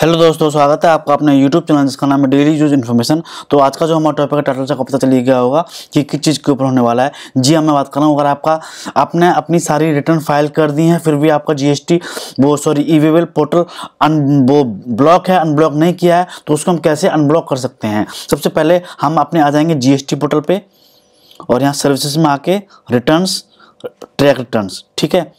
hello दोस्तों स्वागत है आपका अपने यूट्यूब चैनल जिसका नाम है डेली यूज इन्फॉर्मेशन तो आज का जो हमारा टॉपिक है टाइटल से आपको पता चली गया होगा कि किस चीज़ के ऊपर होने वाला है जी हाँ मैं बात कर रहा हूँ अगर आपका आपने अपनी सारी रिटर्न फाइल कर दी है फिर भी आपका जीएसटी वो सॉरी ई वे पोर्टल अन वो ब्लॉक है अनब्लॉक नहीं किया है तो उसको हम कैसे अनब्लॉक कर सकते हैं सबसे पहले हम अपने आ जाएंगे जी पोर्टल पर और यहाँ सर्विसेज में आके रिटर्न ट्रैक रिटर्न ठीक है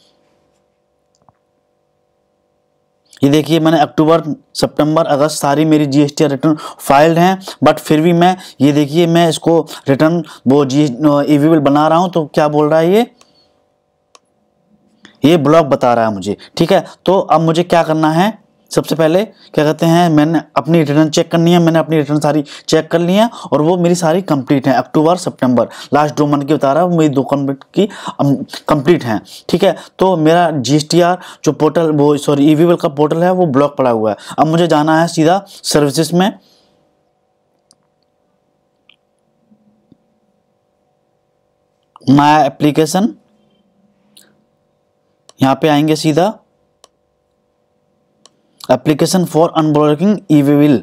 ये देखिए मैंने अक्टूबर सितंबर अगस्त सारी मेरी जीएसटी रिटर्न फाइल्ड हैं बट फिर भी मैं ये देखिए मैं इसको रिटर्न वो जी ई बिल बना रहा हूँ तो क्या बोल रहा है ये ये ब्लॉक बता रहा है मुझे ठीक है तो अब मुझे क्या करना है सबसे पहले क्या कहते हैं मैंने अपनी रिटर्न चेक करनी है मैंने अपनी रिटर्न सारी चेक कर ली है और वो मेरी सारी कंप्लीट है अक्टूबर सितंबर लास्ट दो मंथ की बता रहा है मेरी दो कंप्लीट की कंप्लीट um, हैं ठीक है तो मेरा जी जो पोर्टल वो सॉरी ई e का पोर्टल है वो ब्लॉक पड़ा हुआ है अब मुझे जाना है सीधा सर्विसेज में माया एप्लीकेशन यहाँ पे आएंगे सीधा application for unblocking e way bill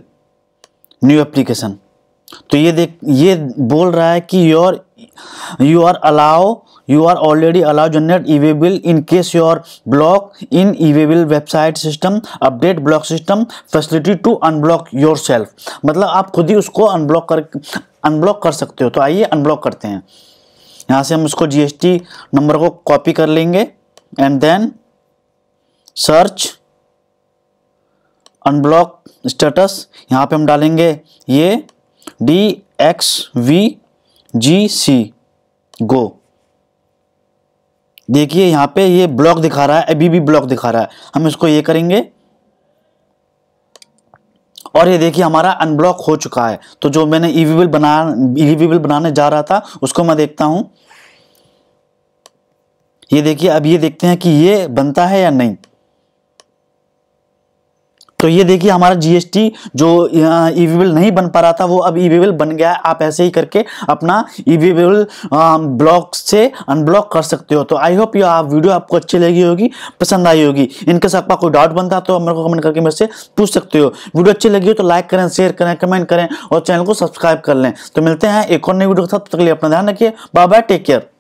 new application तो ये देख ये बोल रहा है कि your you are allow you are already allow generate e way bill in case your block in e way bill website system update block system facility to unblock yourself मतलब आप खुद ही उसको अनब्लॉक कर अनब्लॉक कर सकते हो तो आइए अनब्लॉक करते हैं यहाँ से हम उसको टी नंबर को कॉपी कर लेंगे and then search unblock status यहाँ पे हम डालेंगे ये D X V G C go देखिए यहाँ पे ये ब्लॉक दिखा रहा है अभी भी ब्लॉक दिखा रहा है हम इसको ये करेंगे और ये देखिए हमारा अनब्लॉक हो चुका है तो जो मैंने ईवीबिल e बना ईवीबिल e बनाने जा रहा था उसको मैं देखता हूँ ये देखिए अब ये देखते हैं कि ये बनता है या नहीं तो ये देखिए हमारा जीएसटी जो ई नहीं बन पा रहा था वो अब ई बन गया है आप ऐसे ही करके अपना ई वी ब्लॉक से अनब्लॉक कर सकते हो तो आई होप ये आप वीडियो आपको अच्छी लगी होगी पसंद आई होगी इनके आपका कोई डाउट बनता तो मेरे को कमेंट करके मेरे से पूछ सकते हो वीडियो अच्छी लगी हो तो लाइक करें शेयर करें कमेंट करें और चैनल को सब्सक्राइब कर लें तो मिलते हैं एक और नई वीडियो के साथ तक अपना ध्यान रखिए बाय बाय टेक केयर